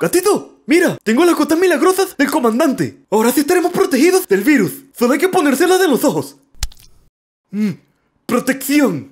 ¡Gatito! ¡Mira! Tengo las gotas milagrosas del comandante. Ahora sí estaremos protegidos del virus. Solo hay que ponérselas de los ojos. ¡Mmm! ¡Protección!